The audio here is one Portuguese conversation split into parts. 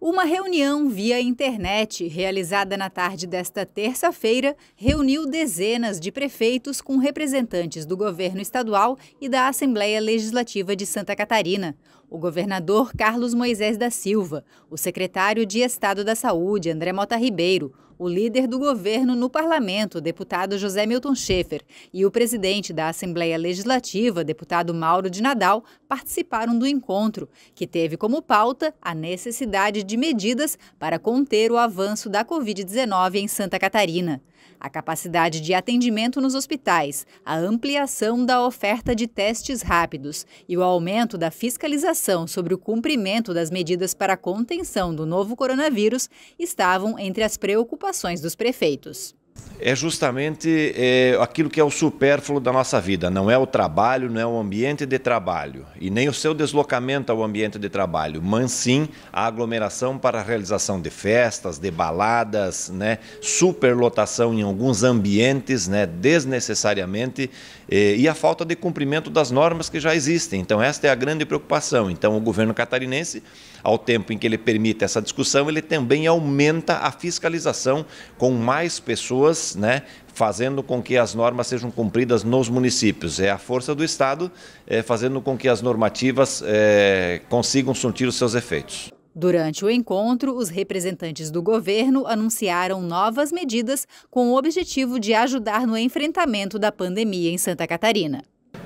Uma reunião via internet, realizada na tarde desta terça-feira, reuniu dezenas de prefeitos com representantes do governo estadual e da Assembleia Legislativa de Santa Catarina. O governador Carlos Moisés da Silva, o secretário de Estado da Saúde, André Mota Ribeiro, o líder do governo no parlamento, deputado José Milton Schaefer, e o presidente da Assembleia Legislativa, deputado Mauro de Nadal, participaram do encontro, que teve como pauta a necessidade de medidas para conter o avanço da Covid-19 em Santa Catarina a capacidade de atendimento nos hospitais, a ampliação da oferta de testes rápidos e o aumento da fiscalização sobre o cumprimento das medidas para a contenção do novo coronavírus estavam entre as preocupações dos prefeitos é justamente é, aquilo que é o supérfluo da nossa vida. Não é o trabalho, não é o ambiente de trabalho e nem o seu deslocamento ao ambiente de trabalho, mas sim a aglomeração para a realização de festas, de baladas, né? superlotação em alguns ambientes né? desnecessariamente é, e a falta de cumprimento das normas que já existem. Então, esta é a grande preocupação. Então, o governo catarinense, ao tempo em que ele permite essa discussão, ele também aumenta a fiscalização com mais pessoas né, fazendo com que as normas sejam cumpridas nos municípios. É a força do Estado é, fazendo com que as normativas é, consigam surtir os seus efeitos. Durante o encontro, os representantes do governo anunciaram novas medidas com o objetivo de ajudar no enfrentamento da pandemia em Santa Catarina.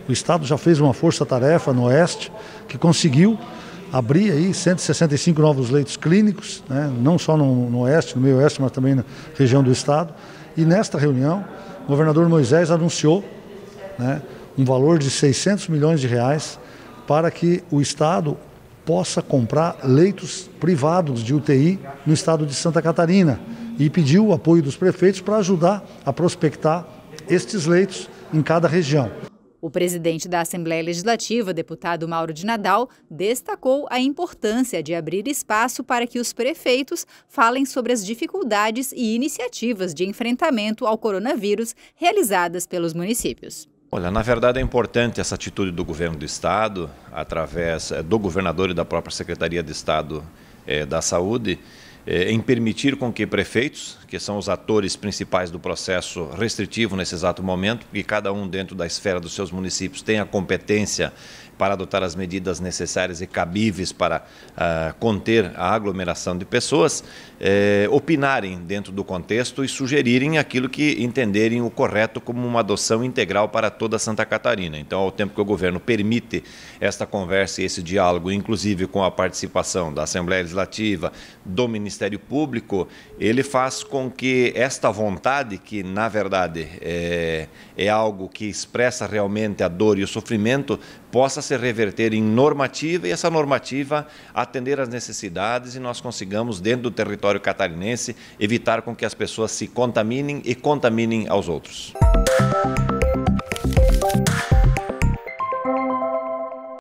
O Estado já fez uma força-tarefa no Oeste que conseguiu abrir aí 165 novos leitos clínicos, né? não só no, no Oeste, no meio Oeste, mas também na região do Estado. E nesta reunião, o governador Moisés anunciou né, um valor de 600 milhões de reais para que o Estado possa comprar leitos privados de UTI no estado de Santa Catarina e pediu o apoio dos prefeitos para ajudar a prospectar estes leitos em cada região. O presidente da Assembleia Legislativa, deputado Mauro de Nadal, destacou a importância de abrir espaço para que os prefeitos falem sobre as dificuldades e iniciativas de enfrentamento ao coronavírus realizadas pelos municípios. Olha, na verdade é importante essa atitude do governo do Estado, através eh, do governador e da própria Secretaria de Estado eh, da Saúde, eh, em permitir com que prefeitos, que são os atores principais do processo restritivo nesse exato momento, e cada um dentro da esfera dos seus municípios tem a competência para adotar as medidas necessárias e cabíveis para uh, conter a aglomeração de pessoas, eh, opinarem dentro do contexto e sugerirem aquilo que entenderem o correto como uma adoção integral para toda Santa Catarina. Então, ao tempo que o governo permite esta conversa e esse diálogo, inclusive com a participação da Assembleia Legislativa, do Ministério Público, ele faz com que esta vontade, que na verdade é, é algo que expressa realmente a dor e o sofrimento, possa se reverter em normativa e essa normativa atender às necessidades e nós consigamos, dentro do território catarinense, evitar com que as pessoas se contaminem e contaminem aos outros.